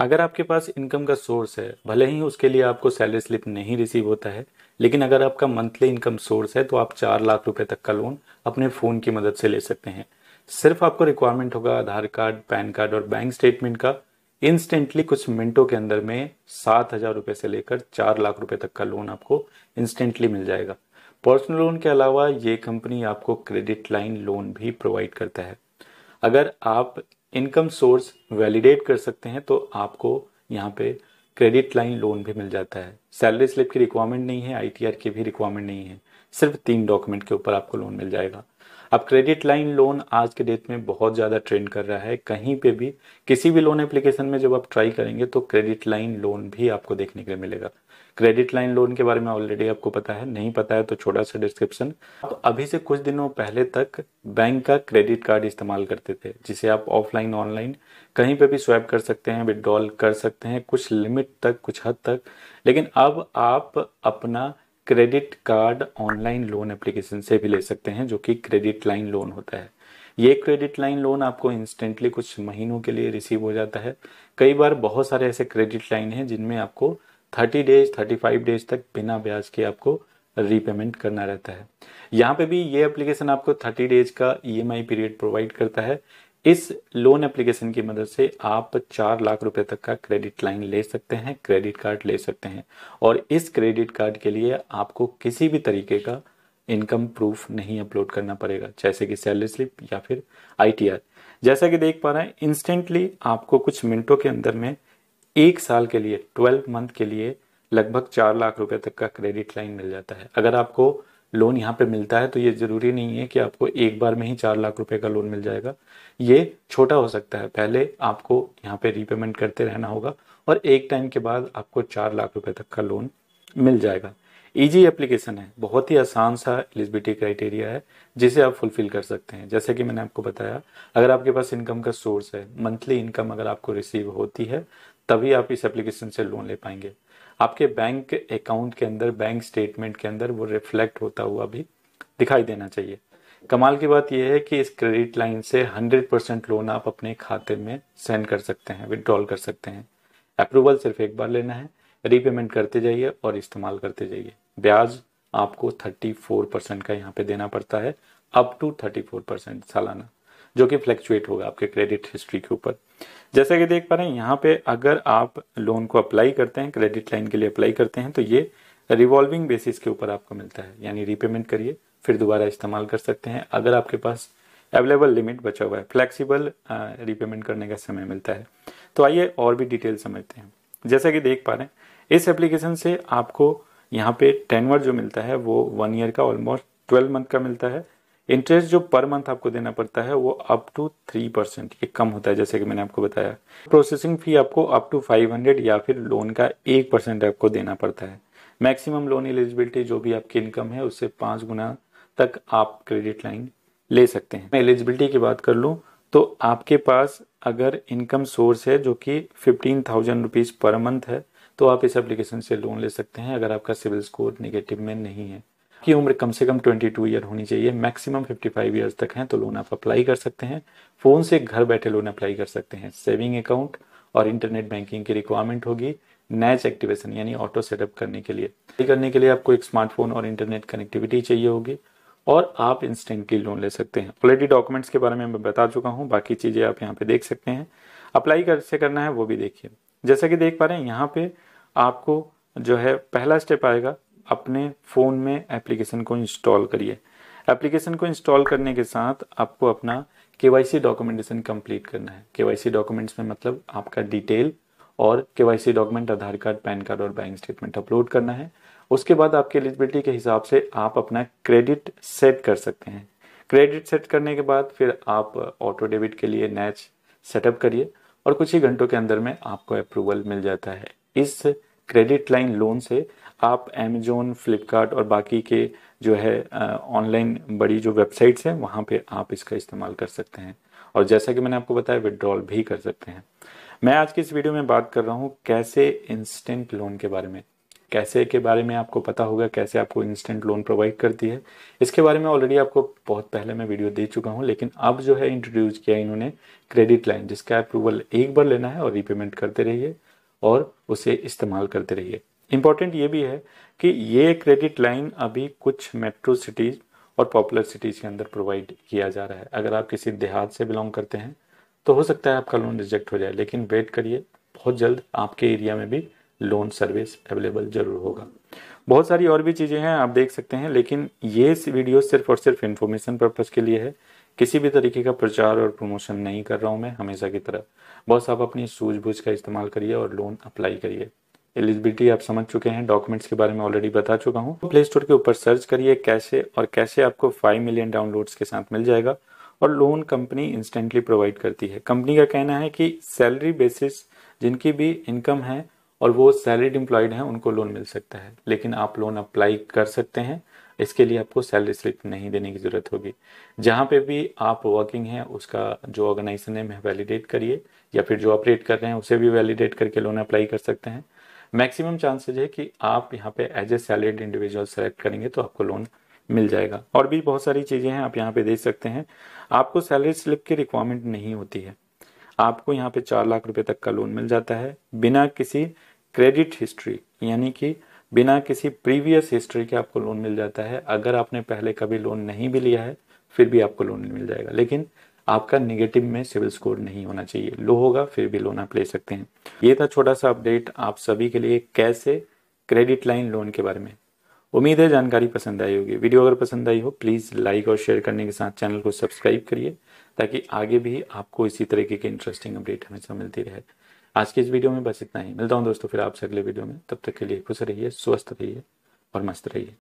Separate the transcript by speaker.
Speaker 1: अगर आपके पास इनकम का सोर्स है भले ही उसके लिए आपको सैलरी स्लिप नहीं रिसीव होता है लेकिन अगर आपका मंथली इनकम सोर्स है तो आप चार लाख रुपए तक का लोन अपने फ़ोन की मदद से ले सकते हैं सिर्फ आपको रिक्वायरमेंट होगा आधार कार्ड पैन कार्ड और बैंक स्टेटमेंट का इंस्टेंटली कुछ मिनटों के अंदर में सात हज़ार रुपये से लेकर चार लाख रुपए तक का लोन आपको इंस्टेंटली मिल जाएगा पर्सनल लोन के अलावा ये कंपनी आपको क्रेडिट लाइन लोन भी प्रोवाइड करता है अगर आप इनकम सोर्स वैलिडेट कर सकते हैं तो आपको यहाँ पे क्रेडिट लाइन लोन भी मिल जाता है सैलरी स्लिप की रिक्वायरमेंट नहीं है आईटीआर की भी रिक्वायरमेंट नहीं है सिर्फ तीन डॉक्यूमेंट के ऊपर आपको लोन मिल जाएगा अब क्रेडिट लाइन लोन आज के डेट में बहुत ज़्यादा ट्रेंड कर रहा है कहीं पे भी किसी भी लोन एप्लीकेशन में जब आप ट्राई करेंगे तो क्रेडिट लाइन लोन भी आपको देखने के लिए मिलेगा क्रेडिट लाइन लोन के बारे में ऑलरेडी आपको पता है नहीं पता है तो छोटा सा डिस्क्रिप्शन तो अभी से कुछ दिनों पहले तक बैंक का क्रेडिट कार्ड इस्तेमाल करते थे जिसे आप ऑफलाइन ऑनलाइन कहीं पे भी स्वैप कर सकते हैं विदड्रॉल कर सकते हैं कुछ लिमिट तक कुछ हद तक लेकिन अब आप अपना credit card online loan application से भी ले सकते हैं जो कि क्रेडिट लाइन लोन होता है ये क्रेडिट लाइन लोन आपको इंस्टेंटली कुछ महीनों के लिए रिसीव हो जाता है कई बार बहुत सारे ऐसे क्रेडिट लाइन हैं जिनमें आपको thirty days thirty five days तक बिना ब्याज के आपको रीपेमेंट करना रहता है यहाँ पे भी ये एप्लीकेशन आपको थर्टी डेज का ई e पीरियड प्रोवाइड करता है इस लोन एप्लीकेशन की मदद से आप चार लाख रुपए तक का क्रेडिट लाइन ले सकते हैं क्रेडिट कार्ड ले सकते हैं और इस क्रेडिट कार्ड के लिए आपको किसी भी तरीके का इनकम प्रूफ नहीं अपलोड करना पड़ेगा जैसे कि सैलरी स्लिप या फिर आईटीआर जैसा कि देख पा रहे हैं इंस्टेंटली आपको कुछ मिनटों के अंदर में एक साल के लिए ट्वेल्व मंथ के लिए लगभग चार लाख रुपए तक का क्रेडिट लाइन मिल जाता है अगर आपको लोन यहाँ पे मिलता है तो ये ज़रूरी नहीं है कि आपको एक बार में ही चार लाख रुपए का लोन मिल जाएगा ये छोटा हो सकता है पहले आपको यहाँ पे रीपेमेंट करते रहना होगा और एक टाइम के बाद आपको चार लाख रुपए तक का लोन मिल जाएगा ईजी e एप्लीकेशन है बहुत ही आसान सा एलिजिबिलिटी क्राइटेरिया है जिसे आप फुलफिल कर सकते हैं जैसे कि मैंने आपको बताया अगर आपके पास इनकम का सोर्स है मंथली इनकम अगर आपको रिसीव होती है तभी आप इस एप्लीकेशन से लोन ले पाएंगे आपके बैंक अकाउंट के अंदर बैंक स्टेटमेंट के अंदर वो रिफ्लेक्ट होता हुआ भी दिखाई देना चाहिए कमाल की बात यह है कि इस क्रेडिट लाइन से 100 परसेंट लोन आप अपने खाते में सेंड कर सकते हैं विदड्रॉल कर सकते हैं अप्रूवल सिर्फ एक बार लेना है रीपेमेंट करते जाइए और इस्तेमाल करते जाइए ब्याज आपको 34 परसेंट का यहाँ पे देना पड़ता है अप टू 34 परसेंट सालाना जो कि फ्लैक्चुएट होगा आपके क्रेडिट हिस्ट्री के ऊपर जैसा कि देख पा रहे हैं यहाँ पे अगर आप लोन को अप्लाई करते हैं क्रेडिट लाइन के लिए अप्लाई करते हैं तो ये रिवॉल्विंग बेसिस के ऊपर आपको मिलता है यानी रीपेमेंट करिए फिर दोबारा इस्तेमाल कर सकते हैं अगर आपके पास अवेलेबल लिमिट बचा हुआ है फ्लेक्सिबल रीपेमेंट करने का समय मिलता है तो आइए और भी डिटेल समझते हैं जैसा कि देख पा रहे हैं इस एप्लीकेशन से आपको यहाँ पे टेनवर जो मिलता है वो वन ईयर का ऑलमोस्ट ट्वेल्व मंथ का मिलता है इंटरेस्ट जो पर मंथ आपको देना पड़ता है वो अप टू थ्री परसेंट ये कम होता है जैसे कि मैंने आपको बताया प्रोसेसिंग फी आपको अप टू फाइव हंड्रेड या फिर लोन का एक परसेंट आपको देना पड़ता है मैक्सिमम लोन एलिजिबिलिटी जो भी आपकी इनकम है उससे पांच गुना तक आप क्रेडिट लाइन ले सकते हैं मैं एलिजिबिलिटी की बात कर लूँ तो आपके पास अगर इनकम सोर्स है जो कि fifteen thousand rupees per month है तो आप इस एप्लीकेशन से लोन ले सकते हैं अगर आपका सिविल स्कोर निगेटिव में नहीं है आपकी उम्र कम से कम 22 ईयर होनी चाहिए मैक्सिमम 55 ईयर्स तक हैं तो लोन आप अप्लाई कर सकते हैं फ़ोन से घर बैठे लोन अप्लाई कर सकते हैं सेविंग अकाउंट और इंटरनेट बैंकिंग की रिक्वायरमेंट होगी नैच एक्टिवेशन यानी ऑटो सेटअप करने के लिए करने के लिए आपको एक स्मार्टफोन और इंटरनेट कनेक्टिविटी चाहिए होगी और आप इंस्टेंटली लोन ले सकते हैं ऑलरेडी डॉक्यूमेंट्स के बारे में मैं बता चुका हूँ बाकी चीज़ें आप यहाँ पे देख सकते हैं अप्लाई कैसे करना है वो भी देखिए जैसा कि देख पा रहे हैं यहाँ पे आपको जो है पहला स्टेप आएगा अपने फ़ोन में एप्लीकेशन को इंस्टॉल करिए एप्लीकेशन को इंस्टॉल करने के साथ आपको अपना के डॉक्यूमेंटेशन कंप्लीट करना है के डॉक्यूमेंट्स में मतलब आपका डिटेल और के document Aadhaar card PAN card और बैंक स्टेटमेंट अपलोड करना है उसके बाद आपके एलिजिबिलिटी के हिसाब से आप अपना क्रेडिट सेट कर सकते हैं क्रेडिट सेट करने के बाद फिर आप ऑटो डेबिट के लिए नैच सेटअप करिए और कुछ ही घंटों के अंदर में आपको अप्रूवल मिल जाता है इस क्रेडिट लाइन लोन से आप अमेजोन फ्लिपकार्ट और बाकी के जो है ऑनलाइन बड़ी जो वेबसाइट्स हैं वहाँ पे आप इसका इस्तेमाल कर सकते हैं और जैसा कि मैंने आपको बताया विड्रॉल भी कर सकते हैं मैं आज की इस वीडियो में बात कर रहा हूँ कैसे इंस्टेंट लोन के बारे में कैसे के बारे में आपको पता होगा कैसे आपको इंस्टेंट लोन प्रोवाइड करती है इसके बारे में ऑलरेडी आपको बहुत पहले मैं वीडियो दे चुका हूँ लेकिन अब जो है इंट्रोड्यूस किया इन्होंने क्रेडिट लाइन जिसका अप्रूवल एक बार लेना है और रीपेमेंट करते रहिए और उसे इस्तेमाल करते रहिए इम्पॉर्टेंट ये भी है कि ये क्रेडिट लाइन अभी कुछ मेट्रो सिटीज़ और पॉपुलर सिटीज़ के अंदर प्रोवाइड किया जा रहा है अगर आप किसी देहात से बिलोंग करते हैं तो हो सकता है आपका लोन रिजेक्ट हो जाए लेकिन वेट करिए बहुत जल्द आपके एरिया में भी लोन सर्विस अवेलेबल ज़रूर होगा बहुत सारी और भी चीज़ें हैं आप देख सकते हैं लेकिन ये वीडियो सिर्फ और सिर्फ इन्फॉर्मेशन पर्पज़ के लिए है किसी भी तरीके का प्रचार और प्रमोशन नहीं कर रहा हूँ मैं हमेशा की तरह बस आप अपनी सूझबूझ का इस्तेमाल करिए और लोन अप्लाई करिए एलिजिबिलिटी आप समझ चुके हैं डॉक्यूमेंट्स के बारे में ऑलरेडी बता चुका हूँ प्ले स्टोर के ऊपर सर्च करिए कैसे और कैसे आपको फाइव मिलियन डाउनलोड्स के साथ मिल जाएगा और लोन कंपनी इंस्टेंटली प्रोवाइड करती है कंपनी का कहना है कि सैलरी बेसिस जिनकी भी इनकम है और वो सैलरीड एम्प्लॉयड हैं उनको लोन मिल सकता है लेकिन आप लोन अप्लाई कर सकते हैं इसके लिए आपको सैलरी स्लिप नहीं देने की ज़रूरत होगी जहाँ पे भी आप वर्किंग हैं उसका जो ऑर्गेनाइजेशन है वैलिडेट करिए या फिर जो ऑपरेट कर रहे हैं उसे भी वैलिडेट करके लोन अप्लाई कर सकते हैं मैक्सिमम चांसेज है कि आप यहाँ पे as a salaried individual select करेंगे तो आपको लोन मिल जाएगा और भी बहुत सारी चीज़ें हैं आप यहाँ पे देख सकते हैं आपको सैलरी स्लिप की रिक्वायरमेंट नहीं होती है आपको यहाँ पे चार लाख रुपए तक का लोन मिल जाता है बिना किसी क्रेडिट हिस्ट्री यानी कि बिना किसी प्रीवियस हिस्ट्री के आपको लोन मिल जाता है अगर आपने पहले कभी लोन नहीं भी लिया है फिर भी आपको लोन मिल जाएगा लेकिन आपका निगेटिव में सिविल स्कोर नहीं होना चाहिए लो होगा फिर भी लोन आप ले सकते हैं ये था छोटा सा अपडेट आप सभी के लिए कैसे क्रेडिट लाइन लोन के बारे में उम्मीद है जानकारी पसंद आई होगी वीडियो अगर पसंद आई हो प्लीज़ लाइक और शेयर करने के साथ चैनल को सब्सक्राइब करिए ताकि आगे भी आपको इसी तरीके की इंटरेस्टिंग अपडेट हमेशा मिलती रहे आज की इस वीडियो में बस इतना ही मिलता हूँ दोस्तों फिर आपसे अगले वीडियो में तब तक के लिए खुश रहिए स्वस्थ रहिए और मस्त रहिए